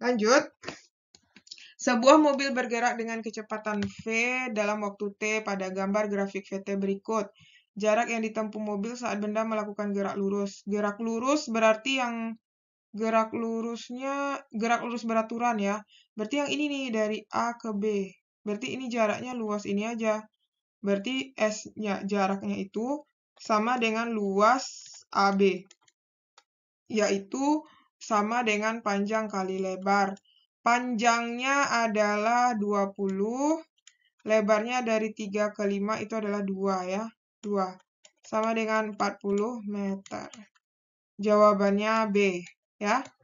Lanjut. Sebuah mobil bergerak dengan kecepatan V dalam waktu T pada gambar grafik VT berikut. Jarak yang ditempuh mobil saat benda melakukan gerak lurus. Gerak lurus berarti yang gerak lurusnya gerak lurus beraturan ya. Berarti yang ini nih dari A ke B. Berarti ini jaraknya luas ini aja. Berarti S-nya jaraknya itu sama dengan luas AB yaitu sama dengan panjang kali lebar. Panjangnya adalah 20, lebarnya dari 3 ke 5 itu adalah 2 ya. 2 sama dengan 40 meter. Jawabannya B ya.